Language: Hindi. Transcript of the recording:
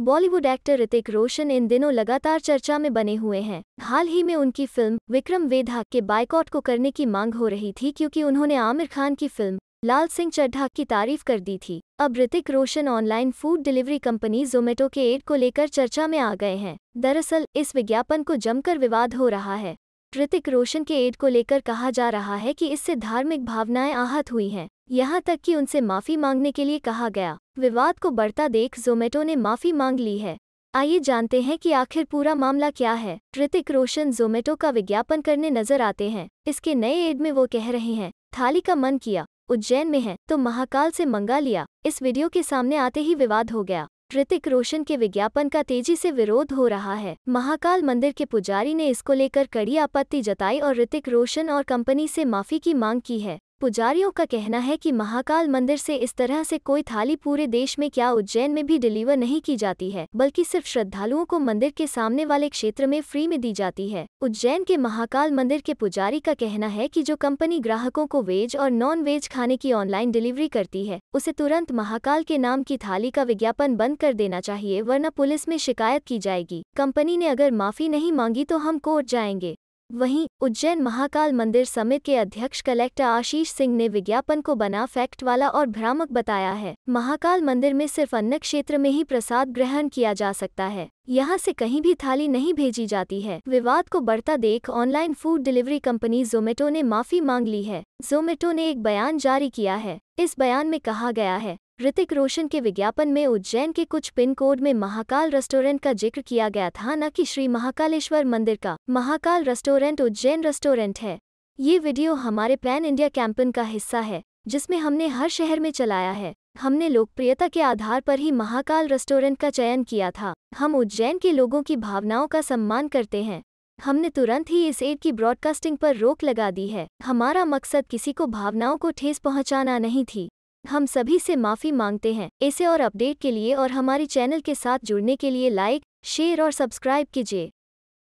बॉलीवुड एक्टर ऋतिक रोशन इन दिनों लगातार चर्चा में बने हुए हैं हाल ही में उनकी फिल्म विक्रम वेधा के बायकॉट को करने की मांग हो रही थी क्योंकि उन्होंने आमिर खान की फिल्म लाल सिंह चड्ढा की तारीफ कर दी थी अब Hrithik Roshan online food delivery company Zomato के एड को लेकर चर्चा में आ गए हैं दरअसल इस विज्ञापन को जमकर विवाद हो रहा है ऋतिक रोशन के एड को लेकर कहा जा रहा है कि इससे धार्मिक भावनाएं आहत हुई हैं यहाँ तक कि उनसे माफ़ी मांगने के लिए कहा गया विवाद को बढ़ता देख जोमेटो ने माफ़ी मांग ली है आइए जानते हैं कि आखिर पूरा मामला क्या है ऋतिक रोशन जोमेटो का विज्ञापन करने नजर आते हैं इसके नए एड में वो कह रहे हैं थाली का मन किया उज्जैन में है तो महाकाल से मंगा लिया इस वीडियो के सामने आते ही विवाद हो गया ऋतिक रोशन के विज्ञापन का तेजी से विरोध हो रहा है महाकाल मंदिर के पुजारी ने इसको लेकर कड़ी आपत्ति जताई और ऋतिक रोशन और कंपनी से माफी की मांग की है पुजारियों का कहना है कि महाकाल मंदिर से इस तरह से कोई थाली पूरे देश में क्या उज्जैन में भी डिलीवर नहीं की जाती है बल्कि सिर्फ श्रद्धालुओं को मंदिर के सामने वाले क्षेत्र में फ्री में दी जाती है उज्जैन के महाकाल मंदिर के पुजारी का कहना है कि जो कंपनी ग्राहकों को वेज और नॉन वेज खाने की ऑनलाइन डिलीवरी करती है उसे तुरंत महाकाल के नाम की थाली का विज्ञापन बंद कर देना चाहिए वरना पुलिस में शिकायत की जाएगी कंपनी ने अगर माफी नहीं मांगी तो हम कोर्ट जाएंगे वहीं उज्जैन महाकाल मंदिर समिति के अध्यक्ष कलेक्टर आशीष सिंह ने विज्ञापन को बना फैक्ट वाला और भ्रामक बताया है महाकाल मंदिर में सिर्फ अन्न क्षेत्र में ही प्रसाद ग्रहण किया जा सकता है यहाँ से कहीं भी थाली नहीं भेजी जाती है विवाद को बढ़ता देख online food delivery company Zomato ने माफी मांग ली है जोमेटो ने एक बयान जारी किया है इस बयान में कहा गया है ऋतिक रोशन के विज्ञापन में उज्जैन के कुछ पिन कोड में महाकाल रेस्टोरेंट का जिक्र किया गया था न कि श्री महाकालेश्वर मंदिर का महाकाल रेस्टोरेंट उज्जैन रेस्टोरेंट है ये वीडियो हमारे पैन इंडिया कैंपेन का हिस्सा है जिसमें हमने हर शहर में चलाया है हमने लोकप्रियता के आधार पर ही महाकाल रेस्टोरेंट का चयन किया था हम उज्जैन के लोगों की भावनाओं का सम्मान करते हैं हमने तुरंत ही इस एड की ब्रॉडकास्टिंग पर रोक लगा दी है हमारा मकसद किसी को भावनाओं को ठेस पहुंचाना नहीं थी हम सभी से माफ़ी मांगते हैं ऐसे और अपडेट के लिए और हमारे चैनल के साथ जुड़ने के लिए लाइक शेयर और सब्सक्राइब कीजिए